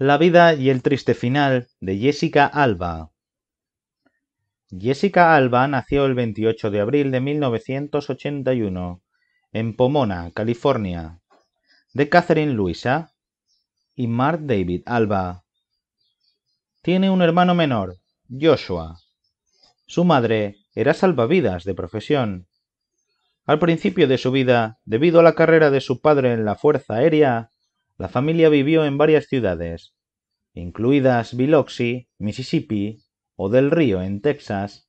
La vida y el triste final de Jessica Alba. Jessica Alba nació el 28 de abril de 1981 en Pomona, California, de Catherine Luisa y Mark David Alba. Tiene un hermano menor, Joshua. Su madre era salvavidas de profesión. Al principio de su vida, debido a la carrera de su padre en la Fuerza Aérea, la familia vivió en varias ciudades, incluidas Biloxi, Mississippi, o del Río en Texas,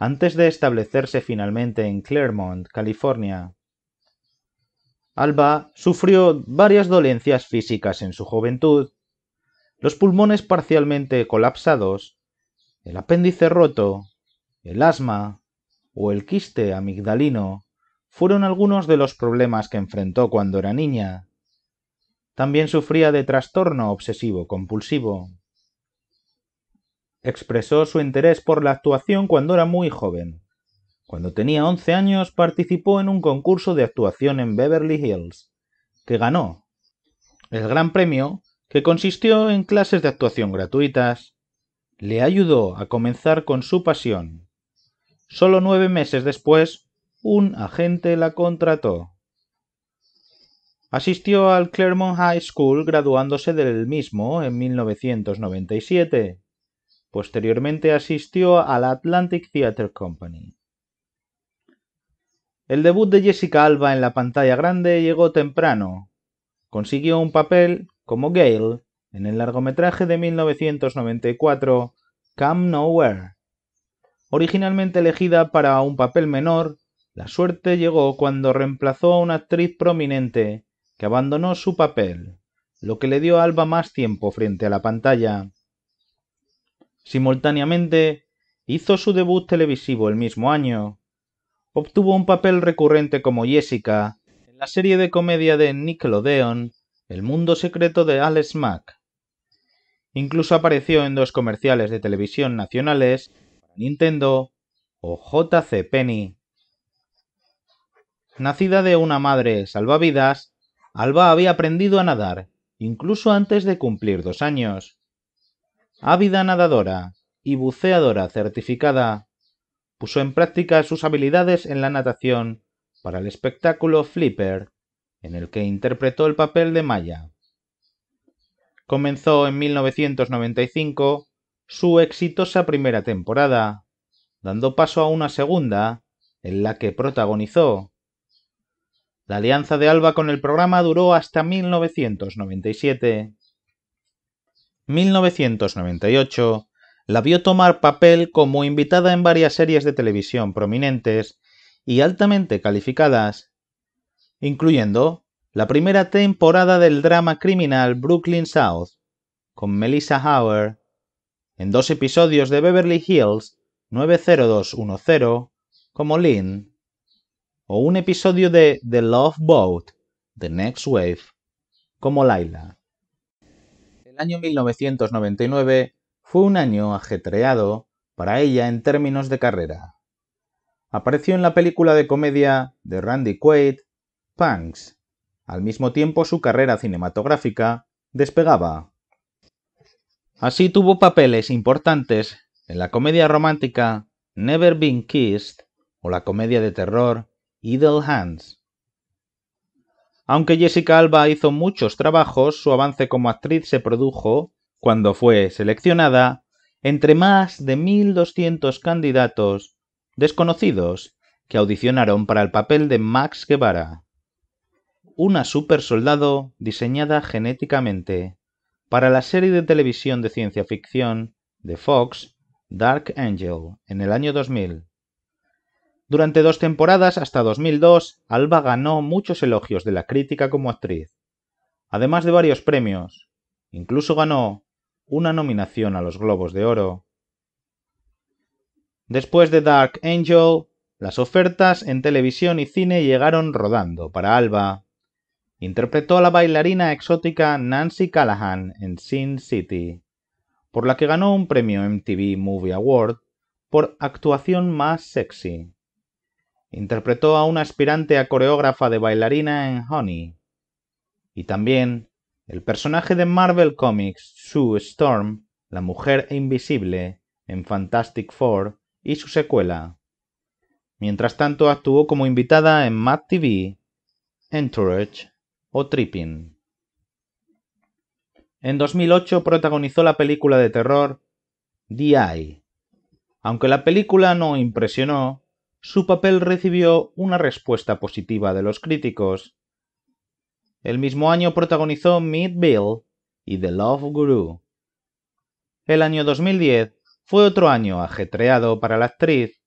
antes de establecerse finalmente en Claremont, California. Alba sufrió varias dolencias físicas en su juventud, los pulmones parcialmente colapsados, el apéndice roto, el asma o el quiste amigdalino fueron algunos de los problemas que enfrentó cuando era niña. También sufría de trastorno obsesivo-compulsivo. Expresó su interés por la actuación cuando era muy joven. Cuando tenía 11 años participó en un concurso de actuación en Beverly Hills, que ganó. El gran premio, que consistió en clases de actuación gratuitas, le ayudó a comenzar con su pasión. Solo nueve meses después, un agente la contrató. Asistió al Claremont High School graduándose del mismo en 1997. Posteriormente asistió a la Atlantic Theatre Company. El debut de Jessica Alba en la pantalla grande llegó temprano. Consiguió un papel como Gail en el largometraje de 1994 Come Nowhere. Originalmente elegida para un papel menor, la suerte llegó cuando reemplazó a una actriz prominente que abandonó su papel, lo que le dio a Alba más tiempo frente a la pantalla. Simultáneamente, hizo su debut televisivo el mismo año. Obtuvo un papel recurrente como Jessica en la serie de comedia de Nickelodeon El mundo secreto de Alex Mack. Incluso apareció en dos comerciales de televisión nacionales Nintendo o JC Penny. Nacida de una madre salvavidas, Alba había aprendido a nadar, incluso antes de cumplir dos años. Ávida nadadora y buceadora certificada, puso en práctica sus habilidades en la natación para el espectáculo Flipper, en el que interpretó el papel de Maya. Comenzó en 1995 su exitosa primera temporada, dando paso a una segunda, en la que protagonizó la alianza de Alba con el programa duró hasta 1997. 1998 la vio tomar papel como invitada en varias series de televisión prominentes y altamente calificadas, incluyendo la primera temporada del drama criminal Brooklyn South con Melissa Hauer, en dos episodios de Beverly Hills 90210 como Lynn o un episodio de The Love Boat, The Next Wave, como Laila. El año 1999 fue un año ajetreado para ella en términos de carrera. Apareció en la película de comedia de Randy Quaid, Punks. Al mismo tiempo su carrera cinematográfica despegaba. Así tuvo papeles importantes en la comedia romántica Never Been Kissed o la comedia de terror Idle Hands. Aunque Jessica Alba hizo muchos trabajos, su avance como actriz se produjo cuando fue seleccionada entre más de 1.200 candidatos desconocidos que audicionaron para el papel de Max Guevara, una supersoldado diseñada genéticamente para la serie de televisión de ciencia ficción de Fox, Dark Angel, en el año 2000. Durante dos temporadas, hasta 2002, Alba ganó muchos elogios de la crítica como actriz, además de varios premios. Incluso ganó una nominación a los Globos de Oro. Después de Dark Angel, las ofertas en televisión y cine llegaron rodando para Alba. Interpretó a la bailarina exótica Nancy Callahan en Sin City, por la que ganó un premio MTV Movie Award por actuación más sexy interpretó a una aspirante a coreógrafa de bailarina en Honey. Y también el personaje de Marvel Comics Sue Storm, la mujer invisible, en Fantastic Four y su secuela. Mientras tanto actuó como invitada en Mad TV, Entourage o Tripping. En 2008 protagonizó la película de terror DI. Aunque la película no impresionó, su papel recibió una respuesta positiva de los críticos. El mismo año protagonizó Meet Bill y The Love Guru. El año 2010 fue otro año ajetreado para la actriz.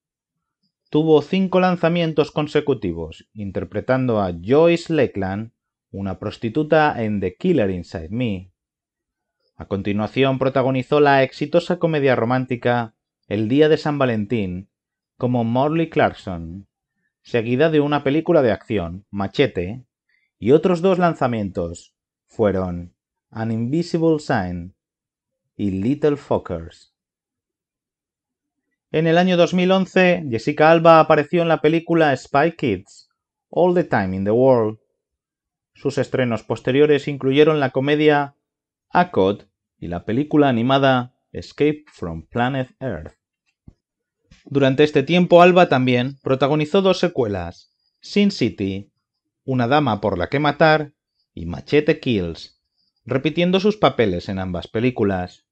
Tuvo cinco lanzamientos consecutivos, interpretando a Joyce Lakeland, una prostituta en The Killer Inside Me. A continuación protagonizó la exitosa comedia romántica El Día de San Valentín como Morley Clarkson, seguida de una película de acción, Machete, y otros dos lanzamientos fueron An Invisible Sign y Little Fockers. En el año 2011, Jessica Alba apareció en la película Spy Kids, All the Time in the World. Sus estrenos posteriores incluyeron la comedia ACOD y la película animada Escape from Planet Earth. Durante este tiempo, Alba también protagonizó dos secuelas, Sin City, Una dama por la que matar y Machete Kills, repitiendo sus papeles en ambas películas.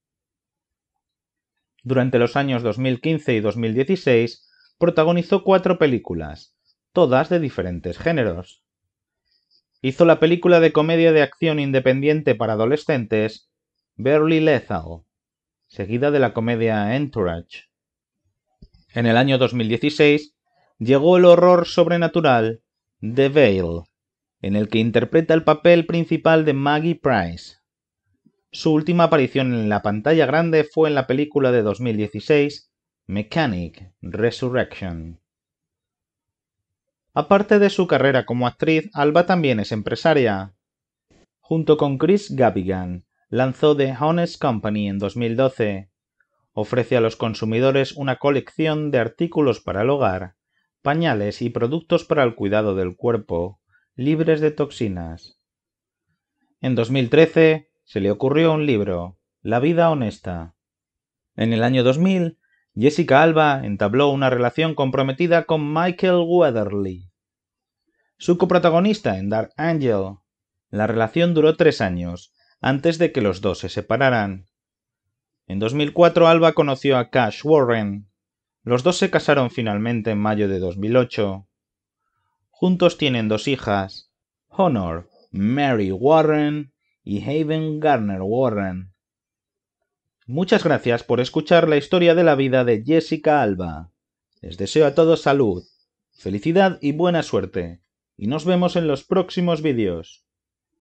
Durante los años 2015 y 2016 protagonizó cuatro películas, todas de diferentes géneros. Hizo la película de comedia de acción independiente para adolescentes Barely Lethal, seguida de la comedia Entourage. En el año 2016 llegó el horror sobrenatural The Veil, en el que interpreta el papel principal de Maggie Price. Su última aparición en la pantalla grande fue en la película de 2016 Mechanic Resurrection. Aparte de su carrera como actriz, Alba también es empresaria. Junto con Chris Gavigan, lanzó The Honest Company en 2012, ofrece a los consumidores una colección de artículos para el hogar, pañales y productos para el cuidado del cuerpo, libres de toxinas. En 2013 se le ocurrió un libro, La vida honesta. En el año 2000, Jessica Alba entabló una relación comprometida con Michael Weatherly, su coprotagonista en Dark Angel. La relación duró tres años, antes de que los dos se separaran. En 2004 Alba conoció a Cash Warren. Los dos se casaron finalmente en mayo de 2008. Juntos tienen dos hijas, Honor Mary Warren y Haven Garner Warren. Muchas gracias por escuchar la historia de la vida de Jessica Alba. Les deseo a todos salud, felicidad y buena suerte, y nos vemos en los próximos vídeos.